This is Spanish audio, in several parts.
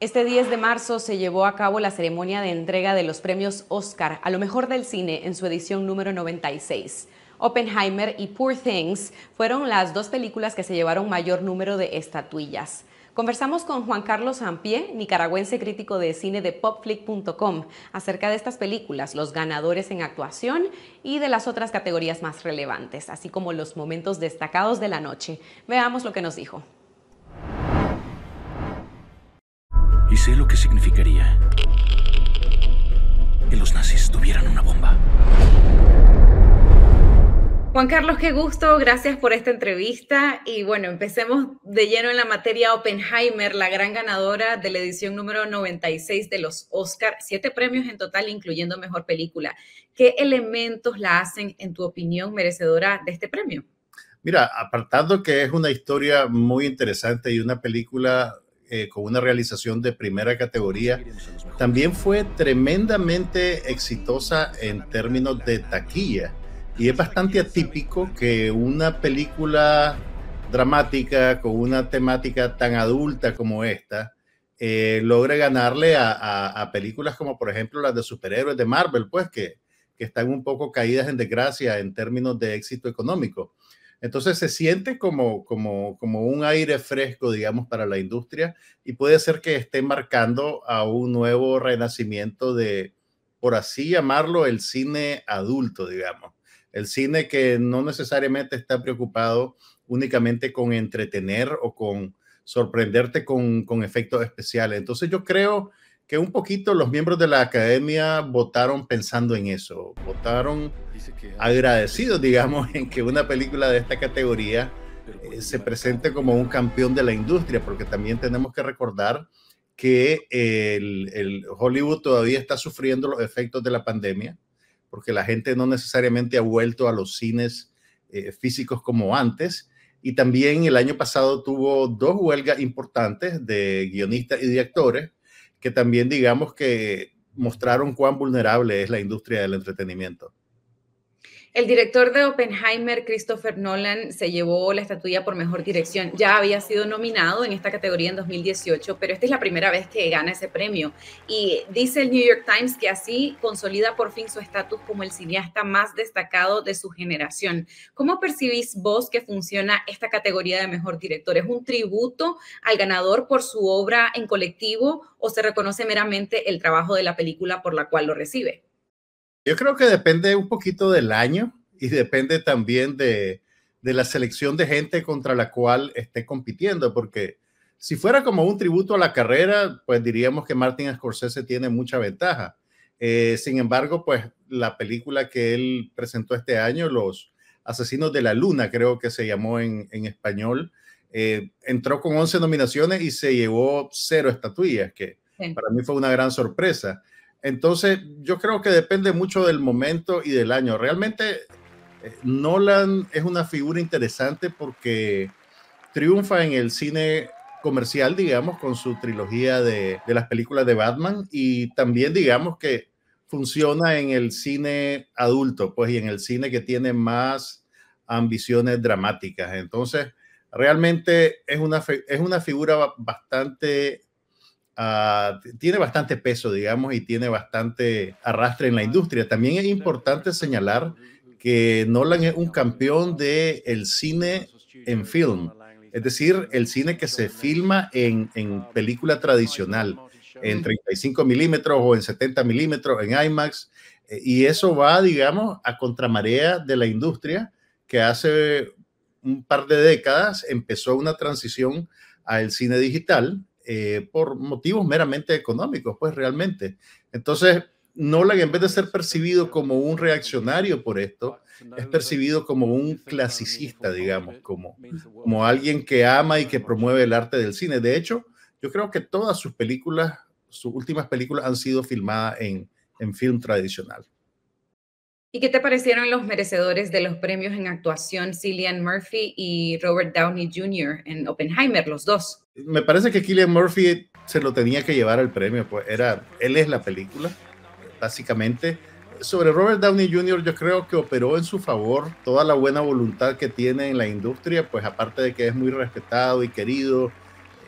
Este 10 de marzo se llevó a cabo la ceremonia de entrega de los premios Oscar a lo mejor del cine en su edición número 96. Oppenheimer y Poor Things fueron las dos películas que se llevaron mayor número de estatuillas. Conversamos con Juan Carlos Ampie, nicaragüense crítico de cine de popflick.com, acerca de estas películas, los ganadores en actuación y de las otras categorías más relevantes, así como los momentos destacados de la noche. Veamos lo que nos dijo. Y sé lo que significaría que los nazis tuvieran una bomba. Juan Carlos, qué gusto, gracias por esta entrevista y bueno, empecemos de lleno en la materia Oppenheimer, la gran ganadora de la edición número 96 de los Oscar, siete premios en total, incluyendo Mejor Película. ¿Qué elementos la hacen, en tu opinión, merecedora de este premio? Mira, apartando que es una historia muy interesante y una película eh, con una realización de primera categoría, también fue tremendamente exitosa en términos de taquilla. Y es bastante atípico que una película dramática con una temática tan adulta como esta eh, logre ganarle a, películas como por ejemplo las de superhéroes de Marvel, pues que están un poco caídas en desgracia en términos de éxito económico. Entonces se siente como, como, como un aire fresco, digamos, para la industria y puede ser que esté marcando a un nuevo renacimiento de, por así llamarlo, el cine adulto, digamos. El cine que no necesariamente está preocupado únicamente con entretener o con sorprenderte con, con efectos especiales. Entonces yo creo que un poquito los miembros de la academia votaron pensando en eso, votaron agradecidos, digamos, en que una película de esta categoría eh, se presente como un campeón de la industria, porque también tenemos que recordar que el, Hollywood todavía está sufriendo los efectos de la pandemia, porque la gente no necesariamente ha vuelto a los cines eh, físicos como antes. Y también el año pasado tuvo dos huelgas importantes de guionistas y de actores, que también digamos que mostraron cuán vulnerable es la industria del entretenimiento. El director de Oppenheimer, Christopher Nolan, se llevó la estatuilla por mejor dirección. Ya había sido nominado en esta categoría en 2018, pero esta es la primera vez que gana ese premio. Y dice el New York Times que así consolida por fin su estatus como el cineasta más destacado de su generación. ¿Cómo percibís vos que funciona esta categoría de mejor director? ¿Es un tributo al ganador por su obra en colectivo o se reconoce meramente el trabajo de la película por la cual lo recibe? Yo creo que depende un poquito del año y depende también de, de la selección de gente contra la cual esté compitiendo, porque si fuera como un tributo a la carrera, pues diríamos que Martin Scorsese tiene mucha ventaja. Eh, sin embargo, pues la película que él presentó este año, Los Asesinos de la Luna, creo que se llamó en, en español, eh, entró con 11 nominaciones y se llevó cero estatuillas, que para mí fue una gran sorpresa. Entonces, yo creo que depende mucho del momento y del año. Realmente, eh, Nolan es una figura interesante porque triunfa en el cine comercial, digamos, con su trilogía de, las películas de Batman y también, digamos, que funciona en el cine adulto, pues, y en el cine que tiene más ambiciones dramáticas. Entonces, realmente es una, es una figura bastante Ah, tiene bastante peso, digamos, y tiene bastante arrastre en la industria. También es importante señalar que Nolan es un campeón del el cine en film, es decir, el cine que se filma en, en película tradicional, en 35 milímetros o en 70 milímetros, en IMAX, eh, y eso va, digamos, a contramarea de la industria que hace un par de décadas empezó una transición al cine digital eh, por motivos meramente económicos, pues realmente. Entonces, Nolan, en vez de ser percibido como un reaccionario por esto, es percibido como un clasicista, digamos, como, como alguien que ama y que promueve el arte del cine. De hecho, yo creo que todas sus películas, sus últimas películas han sido filmadas en, en film tradicional. ¿Y qué te parecieron los merecedores de los premios en actuación Cillian Murphy y Robert Downey Jr. en Oppenheimer, los dos? me parece que Killian Murphy se lo tenía que llevar al premio, pues era, él es la película, básicamente. Sobre Robert Downey Jr. yo creo que operó en su favor toda la buena voluntad que tiene en la industria, pues aparte de que es muy respetado y querido,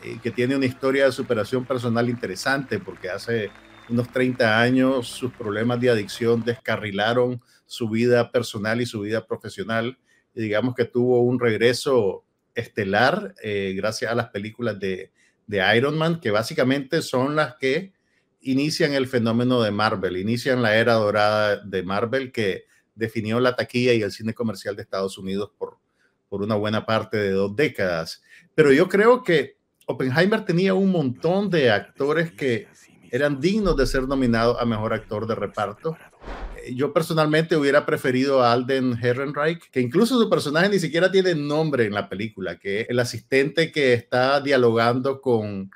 y que tiene una historia de superación personal interesante, porque hace unos 30 años sus problemas de adicción descarrilaron su vida personal y su vida profesional, y digamos que tuvo un regreso estelar eh, gracias a las películas de, Iron Man, que básicamente son las que inician el fenómeno de Marvel, inician la era dorada de Marvel que definió la taquilla y el cine comercial de Estados Unidos por, por una buena parte de dos décadas. Pero yo creo que Oppenheimer tenía un montón de actores que eran dignos de ser nominados a Mejor Actor de Reparto yo personalmente hubiera preferido a Alden Herrenreich, que incluso su personaje ni siquiera tiene nombre en la película, que es el asistente que está dialogando con,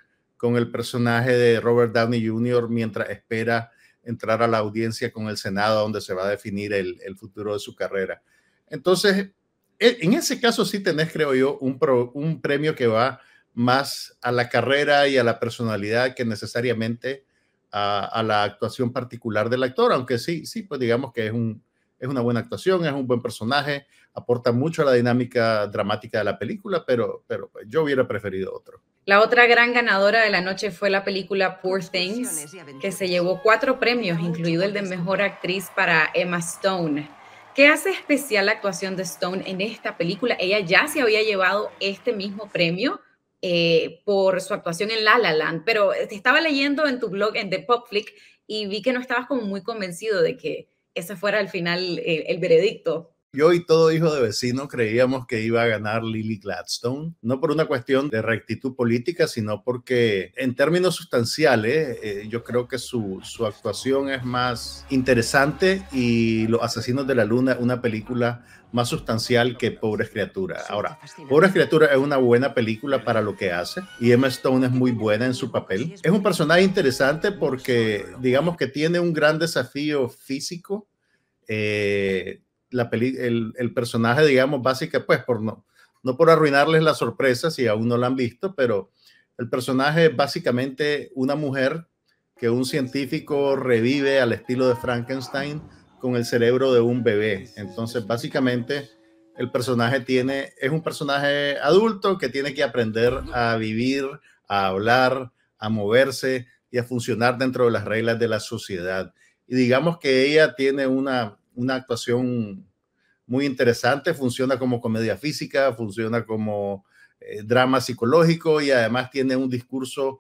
el personaje de Robert Downey Jr. mientras espera entrar a la audiencia con el Senado, donde se va a definir el, futuro de su carrera. Entonces, e, en ese caso sí tenés, creo yo, un, un premio que va más a la carrera y a la personalidad que necesariamente a, la actuación particular del actor, aunque sí, sí, pues digamos que es, un, es una buena actuación, es un buen personaje, aporta mucho a la dinámica dramática de la película, pero, pero pues yo hubiera preferido otro. La otra gran ganadora de la noche fue la película Poor Things, que se llevó cuatro premios, incluido el de Mejor Actriz para Emma Stone. ¿Qué hace especial la actuación de Stone en esta película? Ella ya se había llevado este mismo premio eh, por su actuación en La La Land, pero eh, te estaba leyendo en tu blog, en The Pop Flick, y vi que no estabas como muy convencido de que ese fuera al final eh, el, veredicto. Yo y todo hijo de vecino creíamos que iba a ganar Lily Gladstone, no por una cuestión de rectitud política, sino porque en términos sustanciales yo creo que su, su, actuación es más interesante y Los Asesinos de la Luna, una película más sustancial que Pobres Criaturas. Ahora, Pobres Criaturas es una buena película para lo que hace y Emma Stone es muy buena en su papel. Es un personaje interesante porque digamos que tiene un gran desafío físico. Eh, la el, personaje, digamos, básica, pues por no, no por arruinarles la sorpresa si aún no la han visto, pero el personaje es básicamente una mujer que un científico revive al estilo de Frankenstein con el cerebro de un bebé. Entonces, básicamente, el personaje tiene, es un personaje adulto que tiene que aprender a vivir, a hablar, a moverse y a funcionar dentro de las reglas de la sociedad. Y digamos que ella tiene una, una actuación muy interesante, funciona como comedia física, funciona como eh, drama psicológico y además tiene un discurso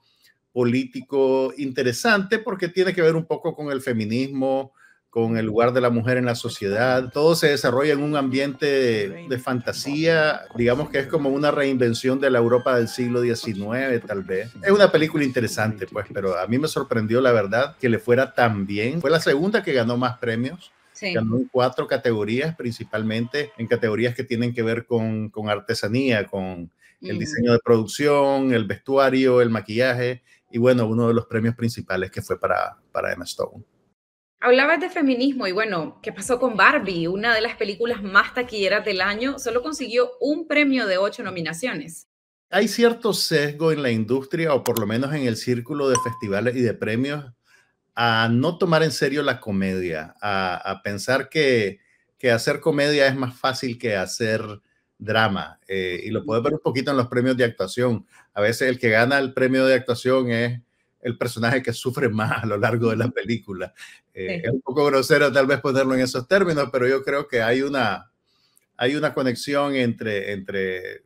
político interesante porque tiene que ver un poco con el feminismo, con el lugar de la mujer en la sociedad. Todo se desarrolla en un ambiente de, fantasía, digamos que es como una reinvención de la Europa del siglo XIX, tal vez. Es una película interesante, pues, pero a mí me sorprendió, la verdad, que le fuera tan bien. Fue la segunda que ganó más premios. Ganó en cuatro categorías, principalmente en categorías que tienen que ver con, con artesanía, con el mm. diseño de producción, el vestuario, el maquillaje y bueno, uno de los premios principales que fue para, para Emma Stone. Hablabas de feminismo y bueno, ¿qué pasó con Barbie? Una de las películas más taquilleras del año solo consiguió un premio de ocho nominaciones. Hay cierto sesgo en la industria, o por lo menos en el círculo de festivales y de premios, a no tomar en serio la comedia, a, pensar que, hacer comedia es más fácil que hacer drama. Eh, y lo puedes ver un poquito en los premios de actuación. A veces el que gana el premio de actuación es el personaje que sufre más a lo largo de la película. Eh, es un poco grosero tal vez ponerlo en esos términos, pero yo creo que hay una, hay una conexión entre, entre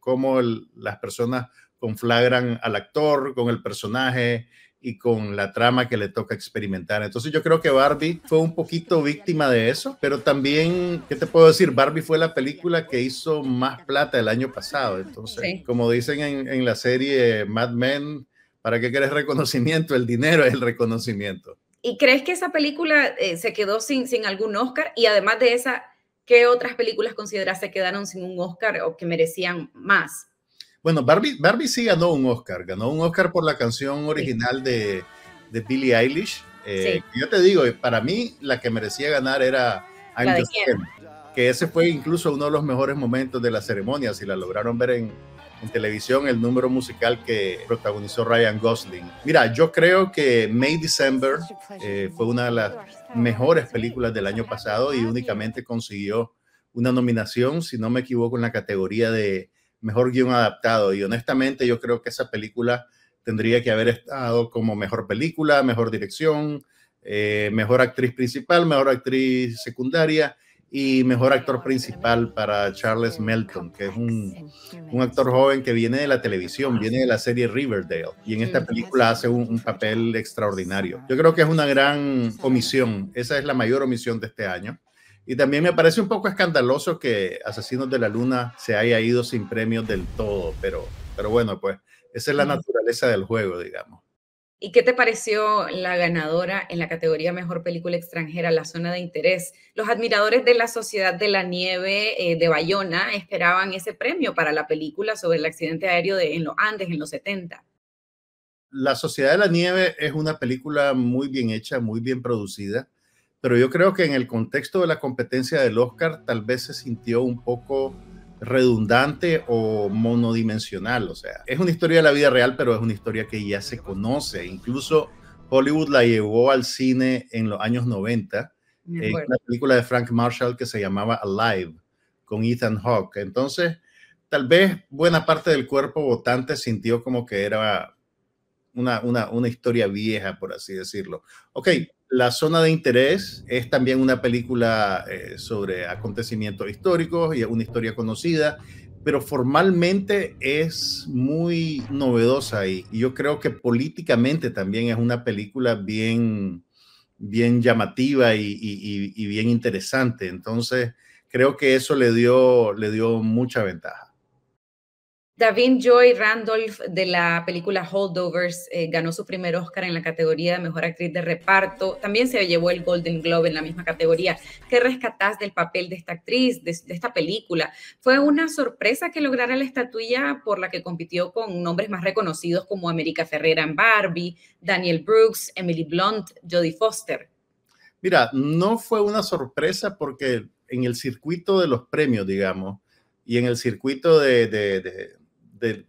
cómo las personas conflagran al actor, con el personaje y con la trama que le toca experimentar. Entonces yo creo que Barbie fue un poquito víctima de eso, pero también, ¿qué te puedo decir? Barbie fue la película que hizo más plata el año pasado. Entonces, como dicen en, en, la serie Mad Men, ¿Para qué querés reconocimiento? El dinero es el reconocimiento. ¿Y crees que esa película eh, se quedó sin, algún Oscar? Y además de esa, ¿qué otras películas consideras se quedaron sin un Oscar o que merecían más? Bueno, Barbie, Barbie sí ganó un Oscar. Ganó un Oscar por la canción original de, de, Billie Eilish. Eh, yo te digo, para mí la que merecía ganar era I'm que ese fue incluso uno de los mejores momentos de la ceremonia, si la lograron ver en, televisión, el número musical que protagonizó Ryan Gosling. Mira, yo creo que May December eh, fue una de las mejores películas del año pasado y únicamente consiguió una nominación, si no me equivoco, en la categoría de mejor guión adaptado. Y honestamente yo creo que esa película tendría que haber estado como mejor película, mejor dirección, eh, mejor actriz principal, mejor actriz secundaria y mejor actor principal para Charles Melton, que es un, actor joven que viene de la televisión, viene de la serie Riverdale, y en esta película hace un, papel extraordinario. Yo creo que es una gran omisión, esa es la mayor omisión de este año. Y también me parece un poco escandaloso que Asesinos de la Luna se haya ido sin premios del todo, pero, pero bueno, pues esa es la mm. naturaleza del juego, digamos. ¿Y qué te pareció la ganadora en la categoría Mejor Película Extranjera, La Zona de Interés? Los admiradores de la Sociedad de la Nieve eh, de Bayona esperaban ese premio para la película sobre el accidente aéreo de, en los Andes en los 70. La Sociedad de la Nieve es una película muy bien hecha, muy bien producida, pero yo creo que en el contexto de la competencia del Oscar tal vez se sintió un poco redundante o monodimensional. O sea, es una historia de la vida real, pero es una historia que ya se conoce. Incluso Hollywood la llevó al cine en los años 90, en la película de Frank Marshall que se llamaba Alive, con Ethan Hawke. Entonces, tal vez buena parte del cuerpo votante sintió como que era una, una, una historia vieja, por así decirlo. Ok, la zona de interés es también una película eh, sobre acontecimientos históricos y una historia conocida, pero formalmente es muy novedosa y, yo creo que políticamente también es una película bien, bien llamativa y, y bien interesante. Entonces, creo que eso le dio, le dio mucha ventaja. Davin Joy Randolph de la película Holdovers eh, ganó su primer Oscar en la categoría de Mejor Actriz de Reparto. También se llevó el Golden Globe en la misma categoría. ¿Qué rescatás del papel de esta actriz, de, esta película? ¿Fue una sorpresa que lograra la estatuilla por la que compitió con nombres más reconocidos como América Ferrera en Barbie, Daniel Brooks, Emily Blunt, Jodie Foster? Mira, no fue una sorpresa porque en el circuito de los premios, digamos, y en el circuito de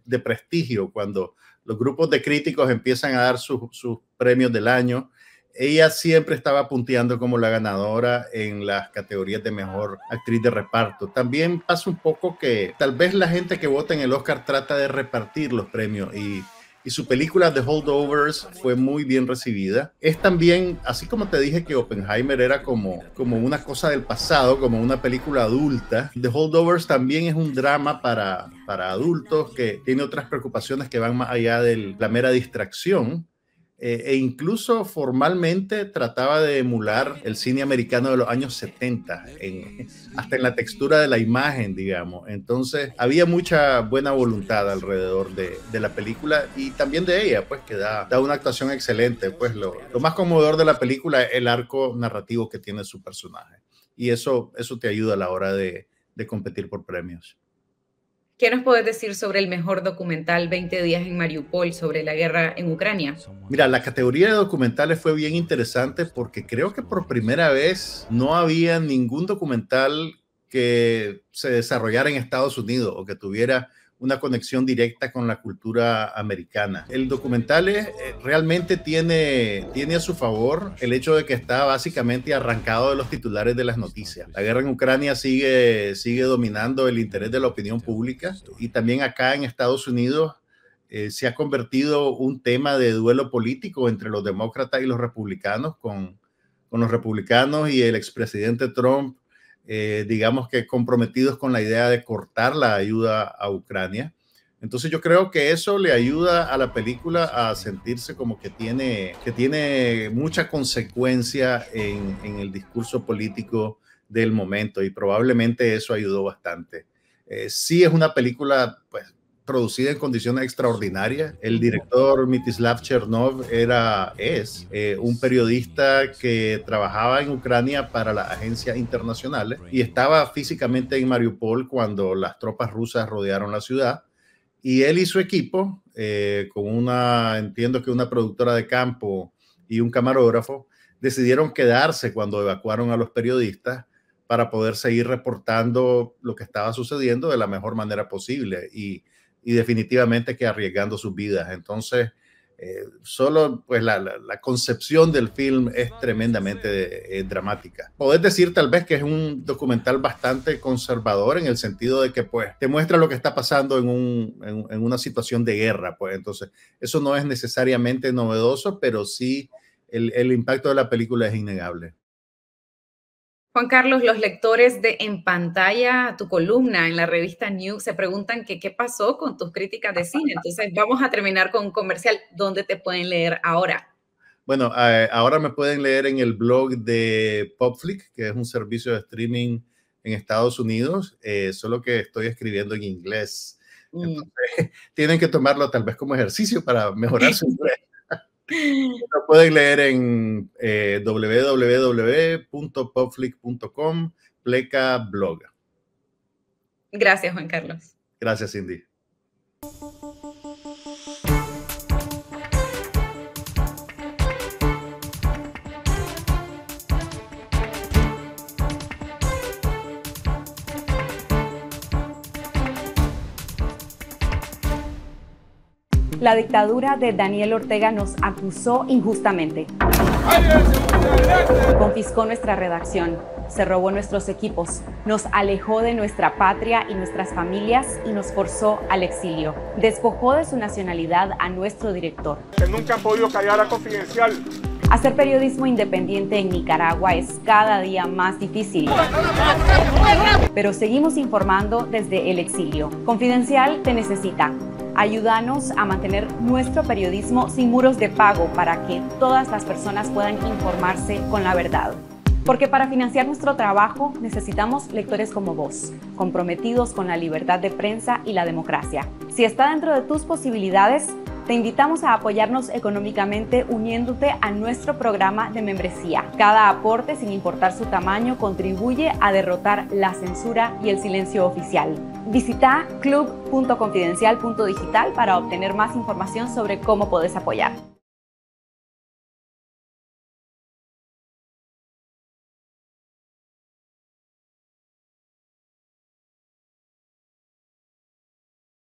de, prestigio cuando los grupos de críticos empiezan a dar sus, sus premios del año. Ella siempre estaba punteando como la ganadora en las categorías de mejor actriz de reparto. También pasa un poco que tal vez la gente que vota en el Oscar trata de repartir los premios y y su película The Holdovers fue muy bien recibida. Es también, así como te dije que Oppenheimer era como, como una cosa del pasado, como una película adulta, The Holdovers también es un drama para, para adultos que tiene otras preocupaciones que van más allá de la mera distracción eh, e incluso formalmente trataba de emular el cine americano de los años 70, hasta en la textura de la imagen, digamos. Entonces había mucha buena voluntad alrededor de, la película y también de ella, pues que da, una actuación excelente. Pues lo, más conmovedor de la película es el arco narrativo que tiene su personaje. Y eso, eso te ayuda a la hora de competir por premios. ¿Qué nos puedes decir sobre el mejor documental 20 días en Mariupol sobre la guerra en Ucrania? Mira, la categoría de documentales fue bien interesante porque creo que por primera vez no había ningún documental que se desarrollara en Estados Unidos o que tuviera una conexión directa con la cultura americana. El documental eh, realmente tiene, tiene a su favor el hecho de que está básicamente arrancado de los titulares de las noticias. La guerra en Ucrania sigue, sigue dominando el interés de la opinión pública y también acá en Estados Unidos eh, se ha convertido un tema de duelo político entre los demócratas y los republicanos, con, con los republicanos y el expresidente Trump eh, digamos que comprometidos con la idea de cortar la ayuda a Ucrania. Entonces yo creo que eso le ayuda a la película a sentirse como que tiene, que tiene mucha consecuencia en, el discurso político del momento y probablemente eso ayudó bastante. Eh, sí es una película pues, producida en condiciones extraordinarias. El director Mitislav Chernov era, es eh, un periodista que trabajaba en Ucrania para las agencias internacionales y estaba físicamente en Mariupol cuando las tropas rusas rodearon la ciudad. Y él y su equipo, eh, con una, entiendo que una productora de campo y un camarógrafo, decidieron quedarse cuando evacuaron a los periodistas para poder seguir reportando lo que estaba sucediendo de la mejor manera posible. Y y definitivamente que arriesgando sus vidas. Entonces, eh, solo pues la, concepción del film es tremendamente eh, dramática. Podés decir tal vez que es un documental bastante conservador en el sentido de que pues te muestra lo que está pasando en, una situación de guerra, pues entonces eso no es necesariamente novedoso, pero sí el impacto de la película es innegable. Juan Carlos, los lectores de En Pantalla, tu columna en la revista New, se preguntan que qué pasó con tus críticas de cine. Entonces vamos a terminar con un comercial. ¿Dónde te pueden leer ahora? Bueno, ahora me pueden leer en el blog de PopFlick, que es un servicio de streaming en Estados Unidos, eh, solo que estoy escribiendo en inglés. Mm. tienen que tomarlo tal vez como ejercicio para mejorar su inglés. Lo pueden leer en eh, pleca blog. Gracias, Juan Carlos. Gracias, Cindy. la dictadura de Daniel Ortega nos acusó injustamente. Confiscó nuestra redacción, se robó nuestros equipos, nos alejó de nuestra patria y nuestras familias y nos forzó al exilio. Despojó de su nacionalidad a nuestro director. Que nunca han podido callar a Confidencial. Hacer periodismo independiente en Nicaragua es cada día más difícil. Pero seguimos informando desde el exilio. Confidencial te necesita. Ayúdanos a mantener nuestro periodismo sin muros de pago para que todas las personas puedan informarse con la verdad. Porque para financiar nuestro trabajo necesitamos lectores como vos, comprometidos con la libertad de prensa y la democracia. Si está dentro de tus posibilidades, te invitamos a apoyarnos económicamente uniéndote a nuestro programa de membresía. Cada aporte, sin importar su tamaño, contribuye a derrotar la censura y el silencio oficial. Visita club.confidencial.digital para obtener más información sobre cómo podés apoyar.